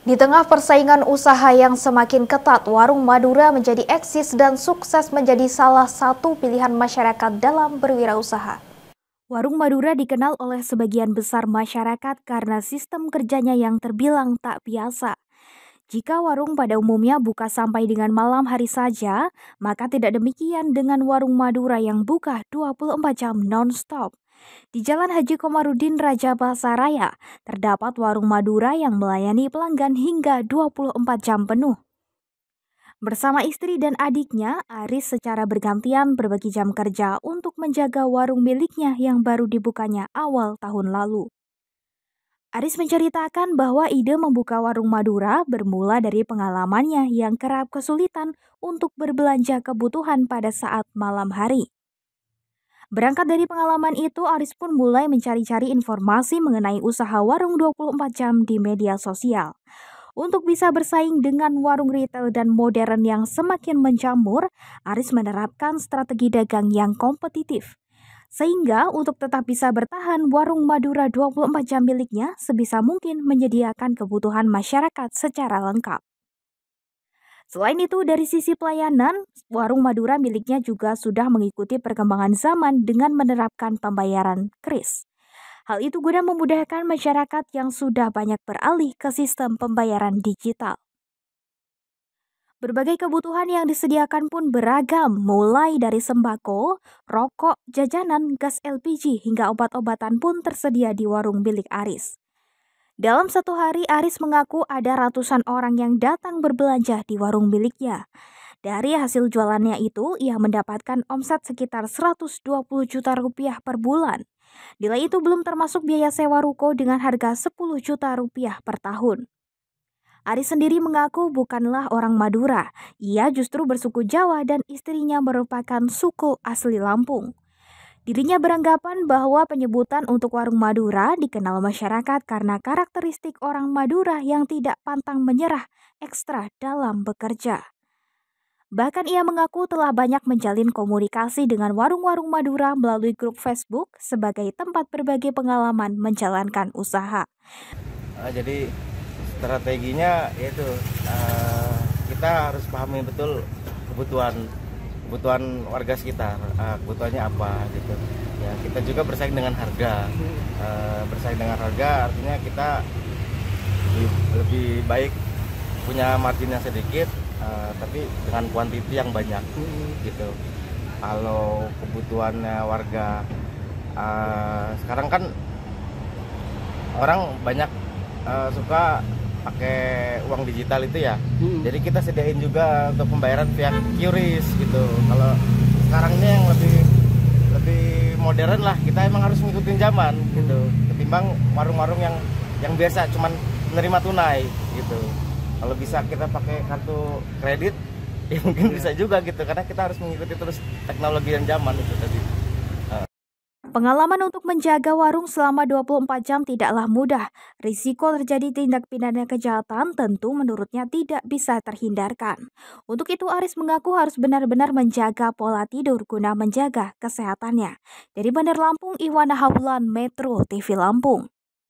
Di tengah persaingan usaha yang semakin ketat, warung Madura menjadi eksis dan sukses menjadi salah satu pilihan masyarakat dalam berwirausaha. Warung Madura dikenal oleh sebagian besar masyarakat karena sistem kerjanya yang terbilang tak biasa. Jika warung pada umumnya buka sampai dengan malam hari saja, maka tidak demikian dengan warung Madura yang buka 24 jam non-stop. Di Jalan Haji Komarudin Raja Basaraya, terdapat warung Madura yang melayani pelanggan hingga 24 jam penuh. Bersama istri dan adiknya, Aris secara bergantian berbagi jam kerja untuk menjaga warung miliknya yang baru dibukanya awal tahun lalu. Aris menceritakan bahwa ide membuka warung Madura bermula dari pengalamannya yang kerap kesulitan untuk berbelanja kebutuhan pada saat malam hari. Berangkat dari pengalaman itu, Aris pun mulai mencari-cari informasi mengenai usaha warung 24 jam di media sosial. Untuk bisa bersaing dengan warung retail dan modern yang semakin menjamur, Aris menerapkan strategi dagang yang kompetitif. Sehingga untuk tetap bisa bertahan, warung Madura 24 jam miliknya sebisa mungkin menyediakan kebutuhan masyarakat secara lengkap. Selain itu, dari sisi pelayanan, warung Madura miliknya juga sudah mengikuti perkembangan zaman dengan menerapkan pembayaran kris. Hal itu guna memudahkan masyarakat yang sudah banyak beralih ke sistem pembayaran digital. Berbagai kebutuhan yang disediakan pun beragam, mulai dari sembako, rokok, jajanan, gas LPG, hingga obat-obatan pun tersedia di warung milik Aris. Dalam satu hari, Aris mengaku ada ratusan orang yang datang berbelanja di warung miliknya. Dari hasil jualannya itu, ia mendapatkan omset sekitar 120 juta rupiah per bulan. Nilai itu belum termasuk biaya sewa ruko dengan harga 10 juta rupiah per tahun. Aris sendiri mengaku bukanlah orang Madura. Ia justru bersuku Jawa dan istrinya merupakan suku asli Lampung. Dirinya beranggapan bahwa penyebutan untuk warung Madura dikenal masyarakat karena karakteristik orang Madura yang tidak pantang menyerah ekstra dalam bekerja. Bahkan ia mengaku telah banyak menjalin komunikasi dengan warung-warung Madura melalui grup Facebook sebagai tempat berbagi pengalaman menjalankan usaha. Ah, jadi strateginya yaitu ah, kita harus pahami betul kebutuhan kebutuhan warga sekitar uh, kebutuhannya apa gitu ya kita juga bersaing dengan harga uh, bersaing dengan harga artinya kita lebih, lebih baik punya marginnya sedikit uh, tapi dengan kuantiti yang banyak gitu kalau kebutuhannya warga uh, sekarang kan orang banyak uh, suka pakai uang digital itu ya. Hmm. Jadi kita sediain juga untuk pembayaran via QRIS gitu. Kalau sekarang ini yang lebih lebih modern lah, kita emang harus mengikuti zaman gitu. Hmm. Ketimbang warung-warung yang yang biasa cuman menerima tunai gitu. Kalau bisa kita pakai kartu kredit, ya mungkin ya. bisa juga gitu karena kita harus mengikuti terus teknologi dan zaman itu tadi. Pengalaman untuk menjaga warung selama 24 jam tidaklah mudah. Risiko terjadi tindak pidana kejahatan tentu menurutnya tidak bisa terhindarkan. Untuk itu Aris mengaku harus benar-benar menjaga pola tidur guna menjaga kesehatannya. Dari Bandar Lampung, Iwana Haulan, Metro TV Lampung.